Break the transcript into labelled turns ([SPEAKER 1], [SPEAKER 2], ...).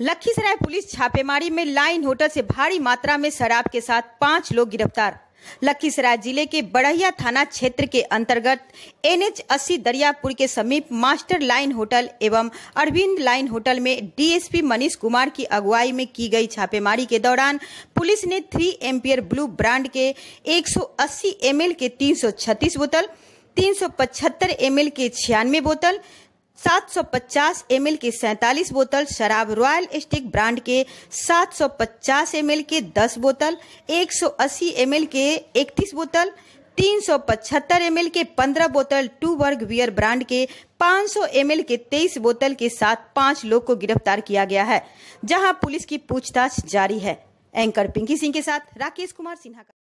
[SPEAKER 1] Lakhisarai police छापेमारी में line hotel से भारी मात्रा में शराब के साथ पांच लोग गिरफ्तार लखीसराय जिले के बड़हिया थाना क्षेत्र के अंतर्गत एनएच 80 दरियापुर के समीप मास्टर लाइन होटल एवं अरविंद लाइन होटल में डीएसपी मनीष कुमार की अगुवाई में की गई छापेमारी के दौरान पुलिस ने थ्री एम्पियर ब्लू ब्रांड के 180 एमएल के 336 बोतल 375 एमएल के छियानवे बोतल 750 सौ के सैतालीस बोतल शराब रॉयल स्टिक ब्रांड के 750 सौ के 10 बोतल 180 सौ के 31 बोतल 375 ml के 15 बोतल टू वर्ग वियर ब्रांड के 500 ml के 23 बोतल के साथ पांच लोग को गिरफ्तार किया गया है जहां पुलिस की पूछताछ जारी है एंकर पिंकी सिंह के साथ
[SPEAKER 2] राकेश कुमार सिन्हा का